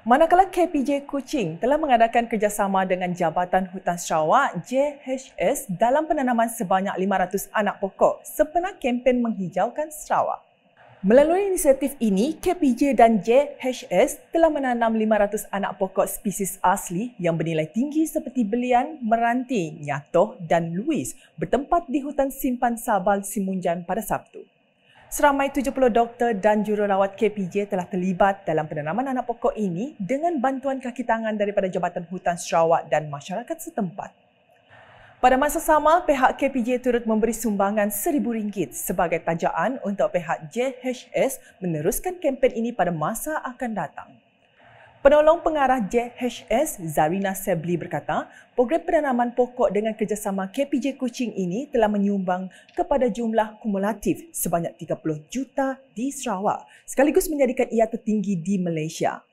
Manakala KPJ Kuching telah mengadakan kerjasama dengan Jabatan Hutan Sarawak JHS dalam penanaman sebanyak 500 anak pokok sempena kempen menghijaukan Sarawak. Melalui inisiatif ini, KPJ dan JHS telah menanam 500 anak pokok spesies asli yang bernilai tinggi seperti belian, meranti, nyatoh dan luis bertempat di hutan simpan Sabal Simunjan pada Sabtu. Seramai 70 doktor dan jururawat KPJ telah terlibat dalam penanaman anak pokok ini dengan bantuan kaki tangan daripada Jabatan Hutan Sarawak dan masyarakat setempat. Pada masa sama, pihak KPJ turut memberi sumbangan RM1,000 sebagai tajaan untuk pihak JHS meneruskan kempen ini pada masa akan datang. Penolong pengarah JHS Zarina Sebli berkata, program penanaman pokok dengan kerjasama KPJ Kuching ini telah menyumbang kepada jumlah kumulatif sebanyak 30 juta di Sarawak sekaligus menjadikan ia tertinggi di Malaysia.